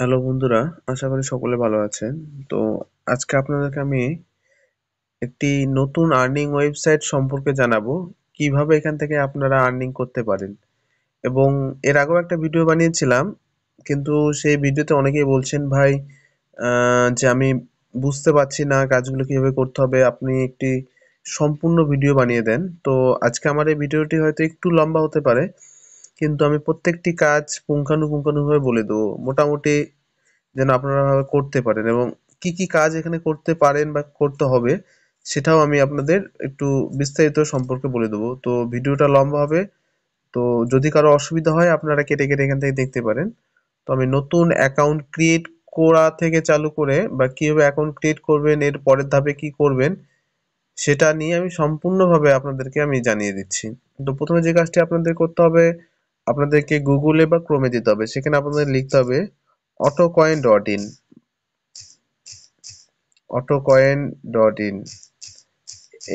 hello বন্ধুরা আশা করি সকলে ভালো আছেন তো আজকে আপনাদেরকে আমি একটি নতুন আর্নিং ওয়েবসাইট সম্পর্কে জানাবো কিভাবে এখান থেকে আপনারা আর্নিং করতে পারেন এবং এর আগেও একটা ভিডিও বানিয়েছিলাম কিন্তু সেই ভিডিওতে অনেকেই বলছেন ভাই যে আমি বুঝতে পারছি না কাজগুলো কীভাবে করতে হবে আপনি একটি সম্পূর্ণ ভিডিও বানিয়ে দেন তো আজকে আমার এই ভিডিওটি হয়তো একটু লম্বা হতে পারে কিন্তু আমি প্রত্যেকটি কাজ পুঙ্খানুপুঙ্খানুভাবে বলে দেবো মোটামুটি যেন আপনারা করতে পারেন এবং কি কি কাজ এখানে করতে পারেন বা করতে হবে সেটাও আমি আপনাদের একটু বিস্তারিত সম্পর্কে বলে দেবো তো ভিডিওটা লম্বা হবে তো যদি কারো অসুবিধা হয় আপনারা কেটে কেটে এখান থেকে দেখতে পারেন তো আমি নতুন অ্যাকাউন্ট ক্রিয়েট করা থেকে চালু করে বা কীভাবে অ্যাকাউন্ট ক্রিয়েট করবেন এর পরের ধাপে কি করবেন সেটা নিয়ে আমি সম্পূর্ণভাবে আপনাদেরকে আমি জানিয়ে দিচ্ছি তো প্রথমে যে কাজটি আপনাদের করতে হবে আপনাদেরকে গুগলে বা ক্রোমে দিতে হবে সেখানে আপনাদের লিখতে হবে Autocoin dot in Autocoin dot in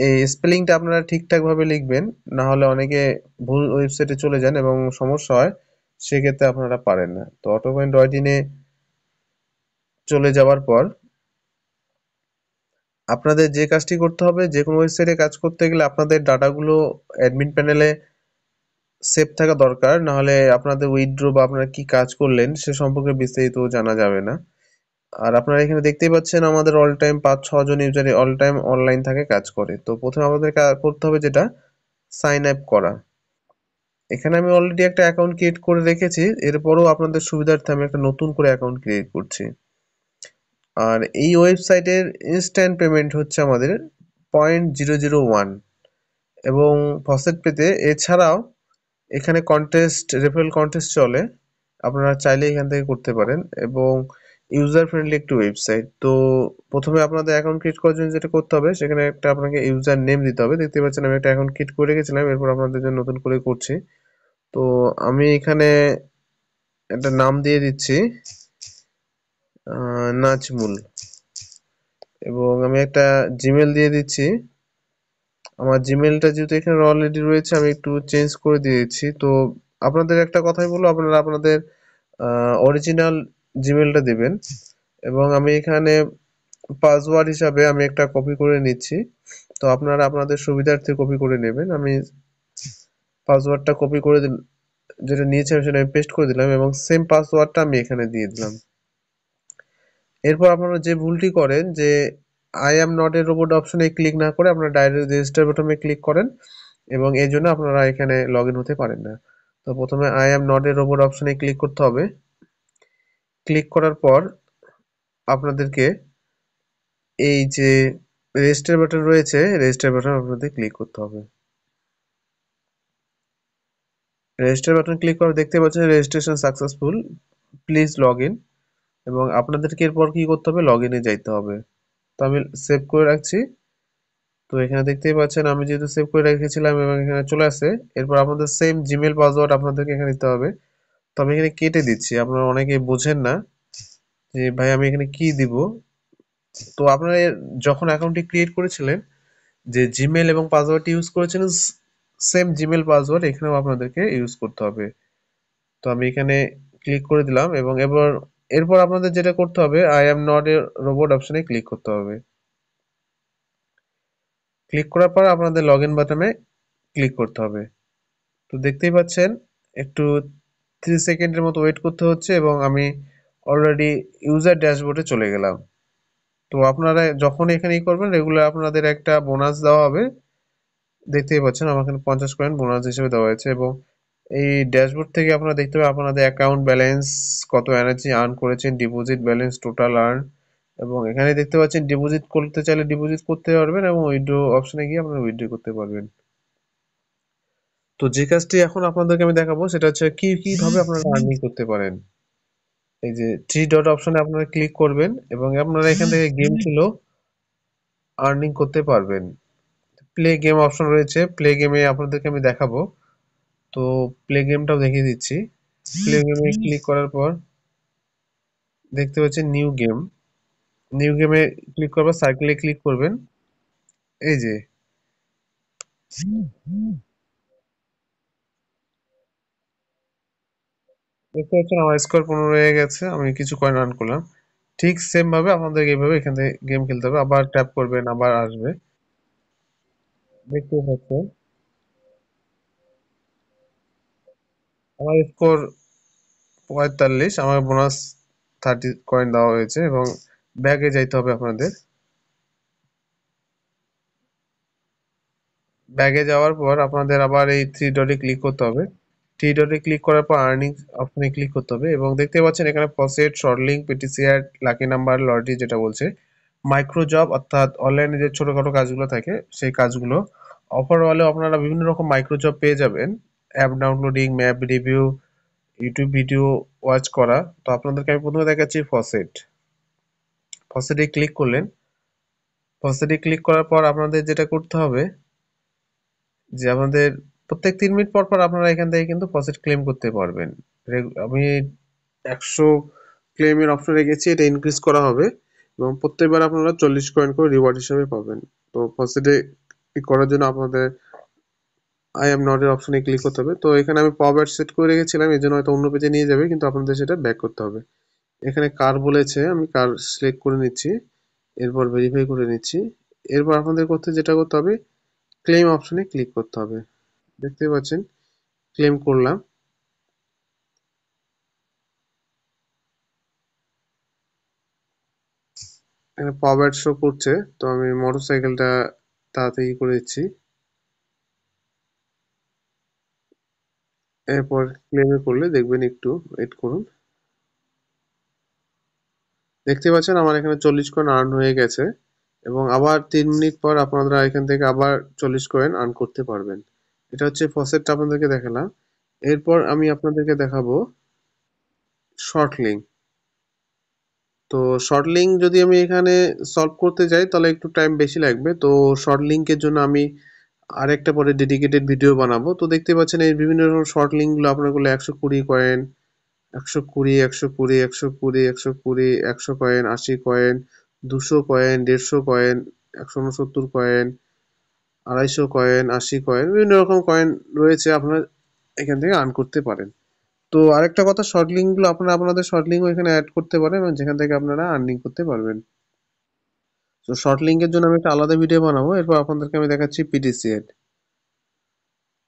এই স্পেলিংটা আপনারা ঠিকঠাকভাবে লিখবেন না হলে অনেকে ভুল ওয়েবসাইটে চলে যান এবং সমস্যা হয় সেক্ষেত্রে আপনারা পারেন না তো অটোকয়েন ডট ইনে চলে যাওয়ার পর আপনাদের যে কাজটি করতে হবে যে কোনো ওয়েবসাইটে কাজ করতে গেলে আপনাদের ডাটাগুলো অ্যাডমিন প্যানেলে সেভ থাকা দরকার নাহলে আপনাদের উইথড্র বা আপনারা কি কাজ করলেন সে সম্পর্কে বিস্তারিত জানা যাবে না আর আপনারা এখানে দেখতেই পাচ্ছেন আমাদের অল টাইম পাঁচ ছজন ইউজারে অল টাইম অনলাইন থাকে কাজ করে তো প্রথমে আমাদের করতে হবে যেটা সাইন আপ করা এখানে আমি অলরেডি একটা অ্যাকাউন্ট ক্রিয়েট করে রেখেছি এরপরও আপনাদের সুবিধার্থে আমি একটা নতুন করে অ্যাকাউন্ট ক্রিয়েট করছি আর এই ওয়েবসাইটের ইনস্ট্যান্ট পেমেন্ট হচ্ছে আমাদের পয়েন্ট জিরো জিরো ওয়ান এবং ফসেট পেতে এছাড়াও এখানে কন্টেস্ট রেফারেল কন্টেস্ট চলে আপনারা চাইলে এখান থেকে করতে পারেন এবং ইউজার ফ্রেন্ডলি একটি ওয়েবসাইট তো প্রথমে আপনাদের অ্যাকাউন্ট ক্রিয়েট করার জন্য যেটা করতে হবে সেখানে একটা আপনাকে ইউজার নেম দিতে হবে দেখতে পাচ্ছেন আমি একটা অ্যাকাউন্ট ক্রিয়েট করে রেখেছিলাম এরপর আপনাদের জন্য নতুন করে করছি তো আমি এখানে একটা নাম দিয়ে দিচ্ছি নাজমুল এবং আমি একটা জিমেল দিয়ে দিচ্ছি আমার জিমেলটা যেহেতু এখানে অলরেডি রয়েছে আমি একটু চেঞ্জ করে দিয়েছি তো আপনাদের একটা কথাই বলবো আপনারা আপনাদের অরিজিনাল জিমেলটা দেবেন এবং আমি এখানে পাসওয়ার্ড হিসাবে আমি একটা কপি করে নিচ্ছি তো আপনারা আপনাদের সুবিধার্থে কপি করে নেবেন আমি পাসওয়ার্ডটা কপি করে যেটা আমি সেটা আমি পেস্ট করে দিলাম এবং সেম পাসওয়ার্ডটা আমি এখানে দিয়ে দিলাম এরপর আপনারা যে ভুলটি করেন যে I am not a robot অপশনে ক্লিক না করে আপনারা ডাইরেক্ট রেজিস্টার বাটনে ক্লিক করেন এবং এই জন্য আপনারা এখানে লগ হতে পারেন না তো প্রথমে I am not a robot অপশনে ক্লিক করতে হবে ক্লিক করার পর আপনাদেরকে এই যে রেজিস্টার বাটন রয়েছে রেজিস্টার বাটন আপনাদের ক্লিক করতে হবে রেজিস্টার বাটন ক্লিক করে দেখতে পাচ্ছেন registration successful please log in এবং আপনাদেরকে এরপর কি করতে হবে লগ ইনে যাইতে হবে তো আমি সেভ করে রাখছি তো এখানে দেখতেই পাচ্ছেন আমি যেহেতু সেভ করে রেখেছিলাম এবং এখানে চলে আসে এরপর আপনাদের সেম জিমেল পাসওয়ার্ড আপনাদেরকে এখানে দিতে হবে তো আমি এখানে কেটে দিচ্ছি আপনারা অনেকে বোঝেন না যে ভাই আমি এখানে কি দিব তো আপনারা যখন অ্যাকাউন্টটি ক্রিয়েট করেছিলেন যে জিমেল এবং পাসওয়ার্ডটি ইউজ করেছিলেন সেম জিমেল পাসওয়ার্ড এখানেও আপনাদেরকে ইউজ করতে হবে তো আমি এখানে ক্লিক করে দিলাম এবং এবার এরপর আপনাদের যেটা করতে হবে I am not a robot অপশনে ক্লিক করতে হবে ক্লিক করার পর আপনাদের লগ ইন বাটনে ক্লিক করতে হবে তো দেখতেই পাচ্ছেন একটু থ্রি সেকেন্ডের মতো ওয়েট করতে হচ্ছে এবং আমি অলরেডি ইউজার ড্যাশবোর্ডে চলে গেলাম তো আপনারা যখন এখানে করবেন রেগুলার আপনাদের একটা বোনাস দেওয়া হবে দেখতেই পাচ্ছেন আমাকে পঞ্চাশ কয়েন বোনাস হিসেবে দেওয়া হয়েছে এবং এই ড্যাশবোর্ড থেকে আপনারা দেখতে পাবেন আপনাদের অ্যাকাউন্ট ব্যালেন্স কত এনার্জি আর্ন করেছেন ডিপোজিট ব্যালেন্স টোটাল আর্ন এবং এখানে দেখতে পাচ্ছেন ডিপোজিট করতে চাইলে ডিপোজিট করতে পারবেন এবং উইড্রো অপশনে গিয়ে আপনারা উইড্রো করতে পারবেন তো যে কাজটি এখন আপনাদেরকে আমি দেখাবো সেটা হচ্ছে কি কিভাবে আপনারা আর্নিং করতে পারেন এই যে থ্রি ডট অপশনে আপনারা ক্লিক করবেন এবং আপনারা এখান থেকে গেম ছিল আর্নিং করতে পারবেন প্লে গেম অপশন রয়েছে প্লে গেমে আপনাদেরকে আমি দেখাবো তো প্লে গেমটাও দেখিয়ে দিচ্ছি প্লে গেমে ক্লিক করার পর দেখতে পাচ্ছেন নিউ গেম নিউ গেমে ক্লিক করবেন সার্কেলে ক্লিক করবেন এই যে দেখতে পাচ্ছেন আমার স্কোর পনেরো হয়ে গেছে আমি কিছু কয়েন রান করলাম ঠিক সেম ভাবে আপনাদের এইভাবে এখান থেকে গেম খেলতে হবে আবার ট্যাপ করবেন আবার আসবে দেখতে পাচ্ছেন আমার স্কোর পঁয়তাল্লিশ আমার বোনাস থার্টি কয়েন দেওয়া হয়েছে এবং ব্যাগে যাইতে হবে আপনাদের ব্যাগে যাওয়ার পর আপনাদের আবার এই থ্রি ডটে ক্লিক করতে হবে থ্রি ডটে ক্লিক করার পর আর্নিং অপশনে ক্লিক করতে হবে এবং দেখতে পাচ্ছেন এখানে পসেট শর্টলিং পিটিসিআর লাকি নাম্বার লটারি যেটা বলছে মাইক্রো জব অর্থাৎ অনলাইনে যে ছোটোখাটো কাজগুলো থাকে সেই কাজগুলো অফার ওয়ালে আপনারা বিভিন্ন রকম মাইক্রো জব পেয়ে যাবেন app downloading map review YouTube video watch করা তো আপনাদেরকে আমি প্রথমে দেখাচ্ছি ফসেট ফসেটে ক্লিক করলেন ফসেটে ক্লিক করার পর আপনাদের যেটা করতে হবে যে আমাদের প্রত্যেক তিন মিনিট পর পর আপনারা এখান থেকে কিন্তু ফসেট ক্লেম করতে পারবেন আমি একশো ক্লেমের অপশন রেখেছি এটা ইনক্রিজ করা হবে এবং প্রত্যেকবার আপনারা চল্লিশ কয়েন করে রিওয়ার্ড হিসাবে পাবেন তো ফসেটে করার জন্য আপনাদের আই অ্যাম নট এর অপশনে ক্লিক করতে হবে তো এখানে আমি পাওয়ার সেট করে রেখেছিলাম এই জন্য হয়তো অন্য পেজে নিয়ে যাবে কিন্তু আপনাদের সেটা ব্যাক করতে হবে এখানে কার বলেছে আমি কার সিলেক্ট করে নিচ্ছি এরপর ভেরিফাই করে নিচ্ছি এরপর আপনাদের করতে যেটা করতে হবে ক্লেম অপশনে ক্লিক করতে হবে দেখতে পাচ্ছেন ক্লেম করলাম এখানে পাওয়ার শো করছে তো আমি মোটরসাইকেলটা তাড়াতাড়ি করে দিচ্ছি এরপর ক্লেমে করলে দেখবেন একটু ওয়েট করুন দেখতে পাচ্ছেন আমার এখানে চল্লিশ কয়েন আর্ন হয়ে গেছে এবং আবার তিন মিনিট পর আপনারা এখান থেকে আবার চল্লিশ কয়েন আর্ন করতে পারবেন এটা হচ্ছে ফসেটটা আপনাদেরকে দেখালাম এরপর আমি আপনাদেরকে দেখাবো শর্ট লিঙ্ক তো শর্ট লিঙ্ক যদি আমি এখানে সলভ করতে যাই তাহলে একটু টাইম বেশি লাগবে তো শর্ট লিঙ্কের জন্য আমি আরেকটা পরে ডেডিকেটেড ভিডিও বানাবো তো দেখতে পাচ্ছেন এই বিভিন্ন রকম শর্ট লিঙ্কগুলো আপনারগুলো একশো কুড়ি কয়েন একশো কুড়ি একশো কুড়ি একশো কুড়ি একশো কুড়ি একশো কয়েন আশি কয়েন দুশো কয়েন দেড়শো কয়েন একশো উনসত্তর কয়েন আড়াইশো কয়েন আশি কয়েন বিভিন্ন রকম কয়েন রয়েছে আপনারা এখান থেকে আর্ন করতে পারেন তো আরেকটা কথা শর্ট লিঙ্কগুলো আপনারা আপনাদের শর্ট লিঙ্ক এখানে অ্যাড করতে পারেন এবং যেখান থেকে আপনারা আর্নিং করতে পারবেন তো শর্ট লিঙ্কের জন্য আমি একটা আলাদা ভিডিও বানাবো এরপর আপনাদেরকে আমি দেখাচ্ছি পিটিসি অ্যাড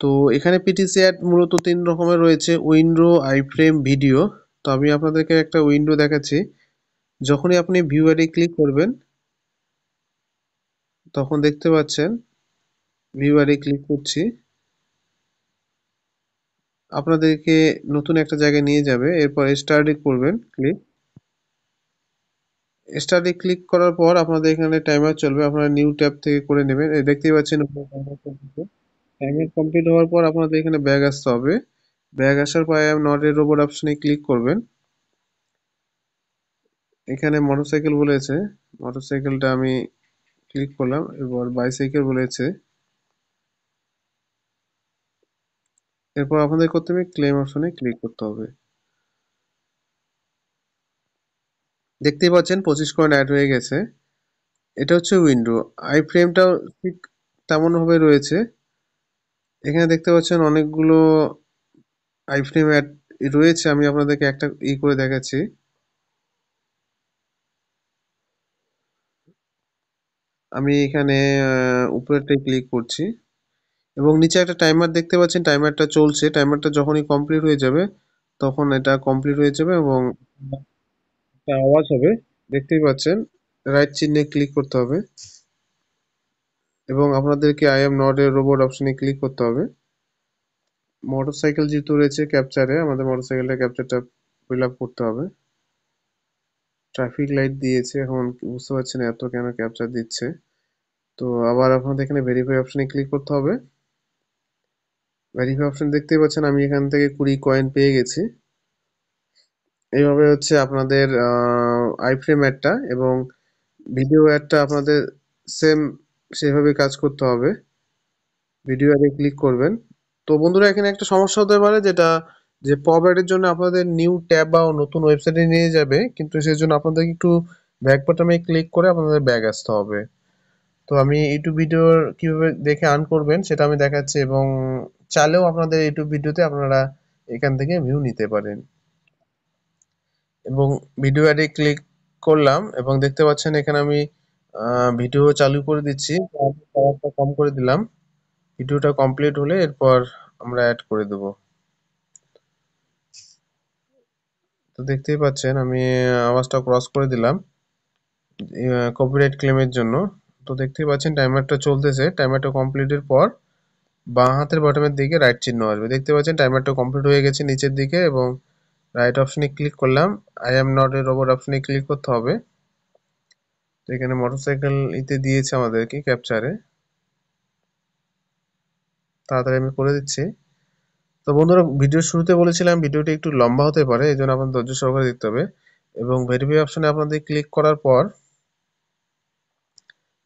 তো এখানে পিটিসি অ্যাড মূলত তিন রকমের রয়েছে উইন্ডো আইফ্রেম ভিডিও তো আমি আপনাদেরকে একটা উইন্ডো দেখাচ্ছি যখনই আপনি ভিউয়ারে ক্লিক করবেন তখন দেখতে পাচ্ছেন ভিউয়ারে ক্লিক করছি আপনাদেরকে নতুন একটা জায়গায় নিয়ে যাবে এরপর স্টার্টে করবেন ক্লিক স্টার্টে ক্লিক করার পর আপনাদের এখানে টাইমার চলবে আপনারা নিউ ট্যাব থেকে করে নেবেন দেখতেই পাচ্ছেন টাইমার কমপ্লিট হওয়ার পর আপনাদের এখানে ব্যাগ আসতে হবে ব্যাগ আসার পরে নট এর রোবট অপশনে ক্লিক করবেন এখানে মোটরসাইকেল বলেছে মোটরসাইকেলটা আমি ক্লিক করলাম এরপর বাইসাইকেল বলেছে এরপর আপনাদের করতে হবে ক্লেম অপশনে ক্লিক করতে হবে দেখতেই পাচ্ছেন পঁচিশ কয়েন অ্যাড হয়ে গেছে এটা হচ্ছে উইন্ডো আই ফ্রেমটাও ঠিক তেমনভাবে রয়েছে এখানে দেখতে পাচ্ছেন অনেকগুলো আই ফ্রেম অ্যাড রয়েছে আমি আপনাদেরকে একটা ই করে দেখাচ্ছি আমি এখানে উপরেরটাই ক্লিক করছি এবং নিচে একটা টাইমার দেখতে পাচ্ছেন টাইমারটা চলছে টাইমারটা যখনই কমপ্লিট হয়ে যাবে তখন এটা কমপ্লিট হয়ে যাবে এবং একটা আওয়াজ হবে দেখতেই পাচ্ছেন রাইট চিহ্নে ক্লিক করতে হবে এবং আপনাদেরকে I am not a robot অপশনে ক্লিক করতে হবে মোটরসাইকেল যেহেতু রয়েছে ক্যাপচারে আমাদের মোটর মোটরসাইকেলের ক্যাপচারটা ফিল আপ করতে হবে ট্রাফিক লাইট দিয়েছে এখন বুঝতে পারছি না এত কেন ক্যাপচার দিচ্ছে তো আবার আপনাদের এখানে ভেরিফাই অপশনে ক্লিক করতে হবে ভেরিফাই অপশন দেখতেই পাচ্ছেন আমি এখান থেকে কুড়ি কয়েন পেয়ে গেছি এইভাবে হচ্ছে আপনাদের আইফ্রেম অ্যাডটা এবং ভিডিও অ্যাডটা আপনাদের সেম সেভাবে কাজ করতে হবে ভিডিও অ্যাডে ক্লিক করবেন তো বন্ধুরা এখানে একটা সমস্যা হতে পারে যেটা যে পপ অ্যাডের জন্য আপনাদের নিউ ট্যাব বা নতুন ওয়েবসাইটে নিয়ে যাবে কিন্তু সেই জন্য আপনাদের একটু ব্যাক বাটামে ক্লিক করে আপনাদের ব্যাগ আসতে হবে তো আমি ইউটিউব ভিডিওর কীভাবে দেখে আর্ন করবেন সেটা আমি দেখাচ্ছি এবং চালেও আপনাদের ইউটিউব ভিডিওতে আপনারা এখান থেকে ভিউ নিতে পারেন এবং ভিডিও অ্যাডে ক্লিক করলাম এবং দেখতে পাচ্ছেন এখানে আমি ভিডিও চালু করে দিচ্ছি কম করে দিলাম ভিডিওটা কমপ্লিট হলে এরপর আমরা অ্যাড করে দেব তো দেখতেই পাচ্ছেন আমি আওয়াজটা ক্রস করে দিলাম কপিরাইট ক্লেমের জন্য তো দেখতেই পাচ্ছেন টাইমারটা চলতেছে টাইমারটা কমপ্লিটের পর বাঁ হাতের বটমের দিকে রাইট চিহ্ন আসবে দেখতে পাচ্ছেন টাইমারটা কমপ্লিট হয়ে গেছে নিচের দিকে এবং রাইট অপশনে ক্লিক করলাম I am not a robot অপশনে ক্লিক করতে হবে তো এখানে মোটরসাইকেল ইতে দিয়েছে আমাদেরকে ক্যাপচারে তাড়াতাড়ি আমি করে দিচ্ছি তো বন্ধুরা ভিডিওর শুরুতে বলেছিলাম ভিডিওটি একটু লম্বা হতে পারে এই জন্য আপনার ধৈর্য সহকারে দেখতে হবে এবং ভেরিফাই অপশনে আপনাদের ক্লিক করার পর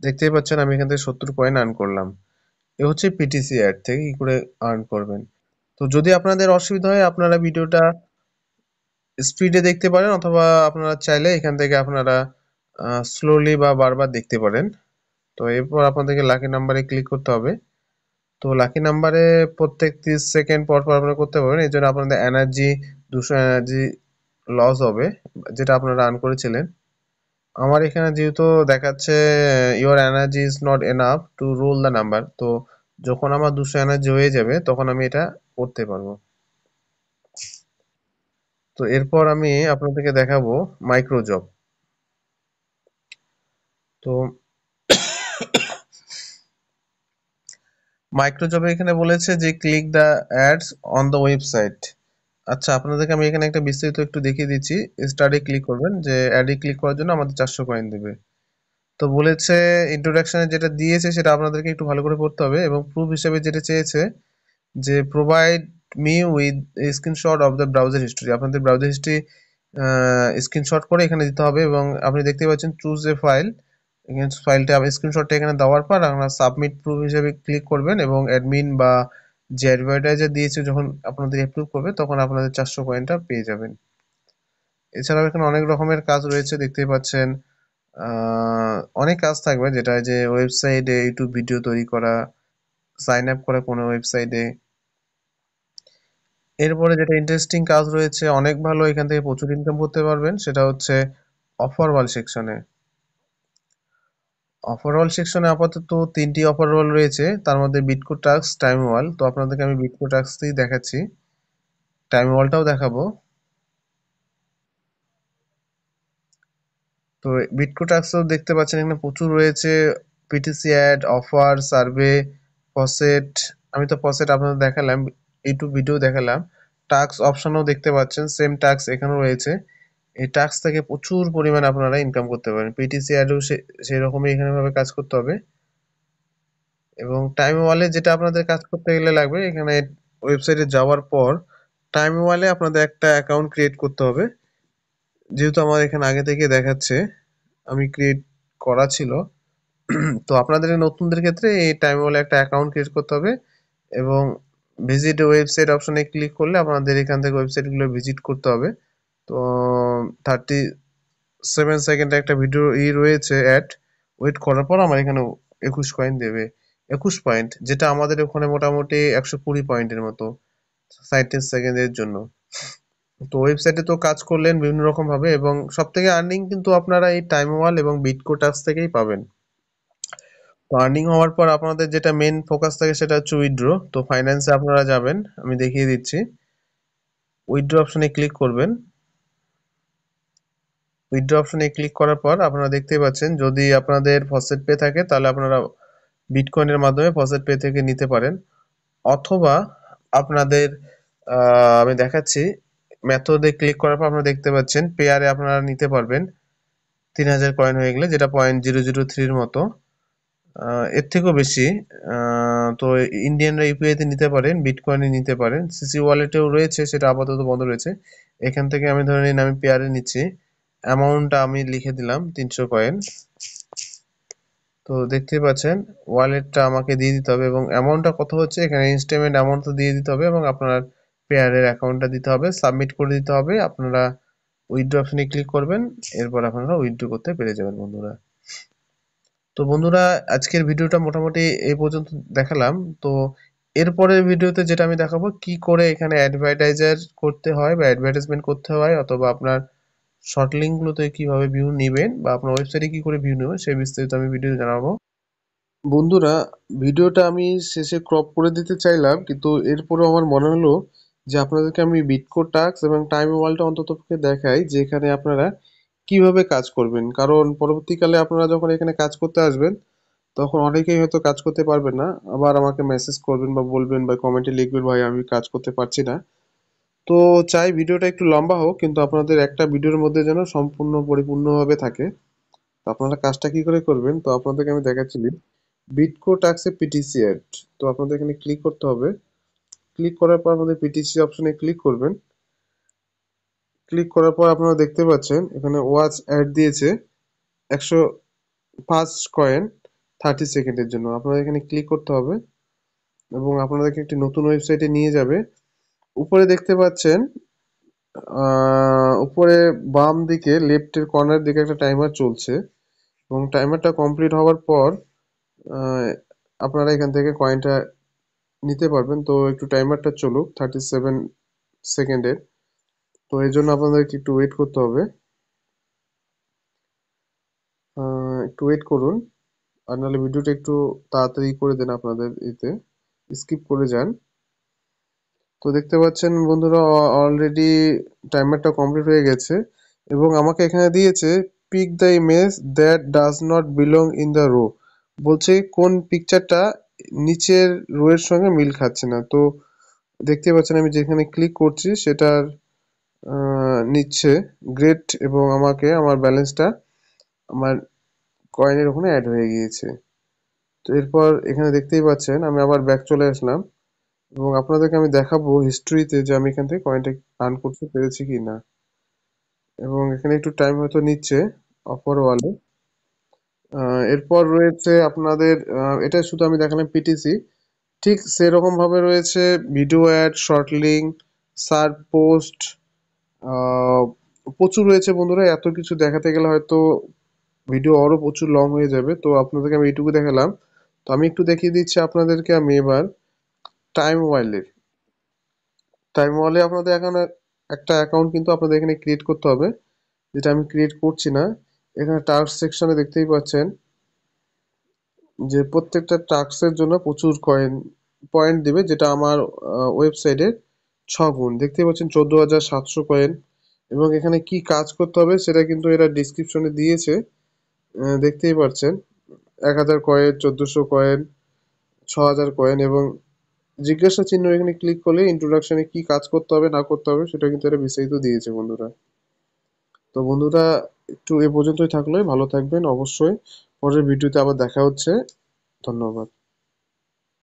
দেখতেই পাচ্ছেন আমি এখান থেকে সত্তর পয়েন্ট আর্ন করলাম এ হচ্ছে পিটিসি অ্যাড থেকে কী করে আর্ন করবেন তো যদি আপনাদের অসুবিধা হয় আপনারা ভিডিওটা স্পিডে দেখতে পারেন অথবা আপনারা চাইলে এখান থেকে আপনারা স্লোলি বা বারবার দেখতে পারেন তো এরপর আপনাদেরকে লাকি নাম্বারে ক্লিক করতে হবে তো লাকি নাম্বারে প্রত্যেক তিরিশ সেকেন্ড পর পর আপনারা করতে পারবেন এই জন্য আপনাদের এনার্জি দুশো এনার্জি লস হবে যেটা আপনারা রান করেছিলেন আমার এখানে যেহেতু দেখাচ্ছে your energy is not enough to roll the number তো যখন আমার দুশো এনার্জি হয়ে যাবে তখন আমি এটা করতে পারবো তো এরপর আমি আপনাদেরকে দেখাবো মাইক্রোজব তো মাইক্রোজব এখানে বলেছে যে click the ads on the website আচ্ছা আপনাদেরকে আমি এখানে একটা বিস্তারিত একটু দেখিয়ে দিচ্ছি স্টাডি ক্লিক করবেন যে অ্যাডে ক্লিক করার জন্য আমাদের চারশো কয়েন দেবে তো বলেছে ইন্ট্রোডাকশানে যেটা দিয়েছে সেটা আপনাদেরকে একটু ভালো করে পড়তে হবে এবং প্রুফ হিসেবে যেটা চেয়েছে যে provide me with screenshot of the browser history আপনাদের ব্রাউজার হিস্ট্রি স্ক্রিনশট করে এখানে দিতে হবে এবং আপনি দেখতে পাচ্ছেন চুজ এ ফাইল এখানে ফাইলটা স্ক্রিনশটটা এখানে দেওয়ার পর আপনারা সাবমিট প্রুফ হিসেবে ক্লিক করবেন এবং অ্যাডমিন বা যে অ্যাডভার্টাইজার দিয়েছে যখন আপনাদের অ্যাপ্রুভ করবে তখন আপনাদের চারশো কয়েনটা পেয়ে যাবেন এছাড়াও এখানে অনেক রকমের কাজ রয়েছে দেখতে পাচ্ছেন অনেক কাজ থাকবে যেটা যে ওয়েবসাইটে ইউটিউব ভিডিও তৈরি করা সাইন আপ করা কোনো ওয়েবসাইটে এরপরে যেটা ইন্টারেস্টিং কাজ রয়েছে অনেক ভালো এখান থেকে প্রচুর ইনকাম করতে পারবেন সেটা হচ্ছে অফার ওয়াল সেকশনে অফার ওয়াল সেকশনে আপাতত তিনটি অফার ওয়াল রয়েছে তার মধ্যে বিটকো টাক্স টাইম ওয়াল তো আপনাদেরকে আমি বিটকো টাক্সটি দেখাচ্ছি টাইম ওয়ালটাও দেখাবো তো বিটকো টাক্সও দেখতে পাচ্ছেন এখানে প্রচুর রয়েছে PTC ad offer survey faucet আমি তো ফসেট আপনাদের দেখালাম ইউটিউব ভিডিও দেখালাম টাক্স অপশানও দেখতে পাচ্ছেন সেম টাক্স এখানেও রয়েছে এই টাক্স থেকে প্রচুর পরিমাণে আপনারা ইনকাম করতে পারেন পিটিসি অ্যাডও সেই রকমই এখানেভাবে কাজ করতে হবে এবং টাইম ওয়ালে যেটা আপনাদের কাজ করতে গেলে লাগবে এখানে ওয়েবসাইটে যাওয়ার পর টাইম ওয়ালে আপনাদের একটা অ্যাকাউন্ট ক্রিয়েট করতে হবে যেহেতু আমার এখানে আগে থেকে দেখাচ্ছে আমি ক্রিয়েট করা ছিল তো আপনাদের নতুনদের ক্ষেত্রে এই টাইম ওয়ালে একটা অ্যাকাউন্ট ক্রিয়েট করতে হবে এবং ভিজিট ওয়েবসাইট অপশনে ক্লিক করলে আপনাদের এখান থেকে ওয়েবসাইটগুলো ভিজিট করতে হবে তো থার্টি সেভেন সেকেন্ড একটা ভিডিও ই রয়েছে অ্যাড ওয়েট করার পর আমার এখানে একুশ পয়েন্ট দেবে একুশ পয়েন্ট যেটা আমাদের ওখানে মোটামুটি একশো কুড়ি পয়েন্টের মতো সাঁত্রিশ সেকেন্ডের জন্য তো ওয়েবসাইটে তো কাজ করলেন বিভিন্ন রকমভাবে এবং সব থেকে আর্নিং কিন্তু আপনারা এই টাইম ওয়াল এবং বিটকো টাস্ক থেকেই পাবেন তো আর্নিং হওয়ার পর আপনাদের যেটা মেন ফোকাস থাকে সেটা হচ্ছে উইড্রো তো ফাইন্যান্সে আপনারা যাবেন আমি দেখিয়ে দিচ্ছি উইড্রো অপশনে ক্লিক করবেন উইড্রো অপশনে ক্লিক করার পর আপনারা দেখতে পাচ্ছেন যদি আপনাদের ফসেট পে থাকে তাহলে আপনারা বিটকয়েনের মাধ্যমে ফসেট পে থেকে নিতে পারেন অথবা আপনাদের আমি দেখাচ্ছি মেথডে ক্লিক করার পর আপনারা দেখতে পাচ্ছেন পেয়ারে আপনারা নিতে পারবেন তিন হাজার কয়েন হয়ে গেলে যেটা পয়েন্ট জিরো জিরো থ্রির মতো এর থেকেও বেশি তো ইন্ডিয়ানরা ইউপিআইতে নিতে পারেন বিটকয়েনে নিতে পারেন সিসি ওয়ালেটেও রয়েছে সেটা আপাতত বন্ধ রয়েছে এখান থেকে আমি ধরে নিন আমি পেয়ারে নিচ্ছি অ্যামাউন্টটা আমি লিখে দিলাম তিনশো কয়েন তো দেখতে পাচ্ছেন ওয়ালেটটা আমাকে দিয়ে দিতে হবে এবং অ্যামাউন্টটা কত হচ্ছে এখানে ইনস্টলমেন্ট অ্যামাউন্ট তো দিয়ে দিতে হবে এবং আপনার পেয়ারের অ্যাকাউন্টটা দিতে হবে সাবমিট করে দিতে হবে আপনারা উইথড্র অপশনে ক্লিক করবেন এরপর আপনারা উইথড্র করতে পেরে যাবেন বন্ধুরা তো বন্ধুরা আজকের ভিডিওটা মোটামুটি এই পর্যন্ত দেখালাম তো এরপরের ভিডিওতে যেটা আমি দেখাবো কি করে এখানে অ্যাডভার্টাইজার করতে হয় বা অ্যাডভার্টাইজমেন্ট করতে হয় অথবা আপনার শর্ট লিঙ্কগুলোতে কীভাবে ভিউ নেবেন বা আপনার ওয়েবসাইটে কী করে ভিউ নেবেন সেই বিস্তারিত আমি ভিডিও জানাবো বন্ধুরা ভিডিওটা আমি শেষে ক্রপ করে দিতে চাইলাম কিন্তু এরপরও আমার মনে হলো যে আপনাদেরকে আমি বিটকো টাক্স এবং টাইম ওয়ালটা অন্তত দেখাই যেখানে আপনারা কিভাবে কাজ করবেন কারণ পরবর্তীকালে আপনারা যখন এখানে কাজ করতে আসবেন তখন অনেকেই হয়তো কাজ করতে পারবেন না আবার আমাকে মেসেজ করবেন বা বলবেন বা কমেন্টে লিখবেন ভাই আমি কাজ করতে পারছি না তো চাই ভিডিওটা একটু লম্বা হোক কিন্তু আপনাদের একটা ভিডিওর মধ্যে যেন সম্পূর্ণ পরিপূর্ণভাবে থাকে তো আপনারা কাজটা কি করে করবেন তো আপনাদেরকে আমি দেখাচ্ছি বিটকো টাক্সে পিটিসি অ্যাড তো আপনাদের এখানে ক্লিক করতে হবে ক্লিক করার পর আমাদের পিটিসি অপশনে ক্লিক করবেন ক্লিক করার পর আপনারা দেখতে পাচ্ছেন এখানে ওয়াচ অ্যাড দিয়েছে একশো পাঁচ কয়েন থার্টি সেকেন্ডের জন্য আপনাদের এখানে ক্লিক করতে হবে এবং আপনাদেরকে একটি নতুন ওয়েবসাইটে নিয়ে যাবে উপরে দেখতে পাচ্ছেন উপরে বাম দিকে লেফটের কর্নার দিকে একটা টাইমার চলছে এবং টাইমারটা কমপ্লিট হওয়ার পর আপনারা এখান থেকে কয়েনটা নিতে পারবেন তো একটু টাইমারটা চলুক থার্টি সেভেন সেকেন্ডের তো এই জন্য আপনাদেরকে একটু ওয়েট করতে হবে একটু ওয়েট করুন আর নাহলে ভিডিওটা একটু তাড়াতাড়ি করে দেন আপনাদের এতে স্কিপ করে যান তো দেখতে পাচ্ছেন বন্ধুরা অলরেডি টাইমারটা কমপ্লিট হয়ে গেছে এবং আমাকে এখানে দিয়েছে pick the image that does not belong in the row বলছে কোন পিকচারটা নিচের রোয়ের সঙ্গে মিল খাচ্ছে না তো দেখতে পাচ্ছেন আমি যেখানে ক্লিক করছি সেটার নিচ্ছে গ্রেট এবং আমাকে আমার ব্যালেন্সটা আমার কয়েনের ওখানে অ্যাড হয়ে গিয়েছে তো এরপর এখানে দেখতেই পাচ্ছেন আমি আবার ব্যাক চলে আসলাম এবং আপনাদেরকে আমি দেখাবো হিস্ট্রিতে যে আমি এখান থেকে কয়েনটা আর্ন করতে পেরেছি কি না এবং এখানে একটু টাইম হয়তো নিচ্ছে অপর ওয়ালে এরপর রয়েছে আপনাদের এটা শুধু আমি দেখালাম পিটিসি ঠিক সেরকমভাবে রয়েছে ভিডিও অ্যাড শর্ট লিঙ্ক সার পোস্ট প্রচুর রয়েছে বন্ধুরা এত কিছু দেখাতে গেলে হয়তো ভিডিও আরও প্রচুর লং হয়ে যাবে তো আপনাদেরকে আমি এইটুকু দেখালাম তো আমি একটু দেখিয়ে দিচ্ছি আপনাদেরকে আমি এবার টাইম ওয়ালের টাইম ওয়ালে আপনাদের এখানে একটা অ্যাকাউন্ট কিন্তু আপনাদের এখানে ক্রিয়েট করতে হবে যেটা আমি ক্রিয়েট করছি না এখানে টাস্ক সেকশনে দেখতেই পাচ্ছেন যে প্রত্যেকটা টাস্কের জন্য প্রচুর কয়েন পয়েন্ট দিবে যেটা আমার ওয়েবসাইটের গুণ দেখতে পাচ্ছেন চোদ্দ হাজার সাতশো কয়েন এবং এখানে কি কাজ করতে হবে সেটা কিন্তু এরা ডিসক্রিপশনে দিয়েছে দেখতেই পাচ্ছেন এক হাজার কয়েন চোদ্দোশো কয়েন ছ হাজার কয়েন এবং জিজ্ঞাসা চিহ্ন এখানে ক্লিক করলে ইন্ট্রোডাকশনে কি কাজ করতে হবে না করতে হবে সেটা কিন্তু এরা বিস্তারিত দিয়েছে বন্ধুরা তো বন্ধুরা একটু এ পর্যন্তই থাকলে ভালো থাকবেন অবশ্যই পরের ভিডিওতে আবার দেখা হচ্ছে ধন্যবাদ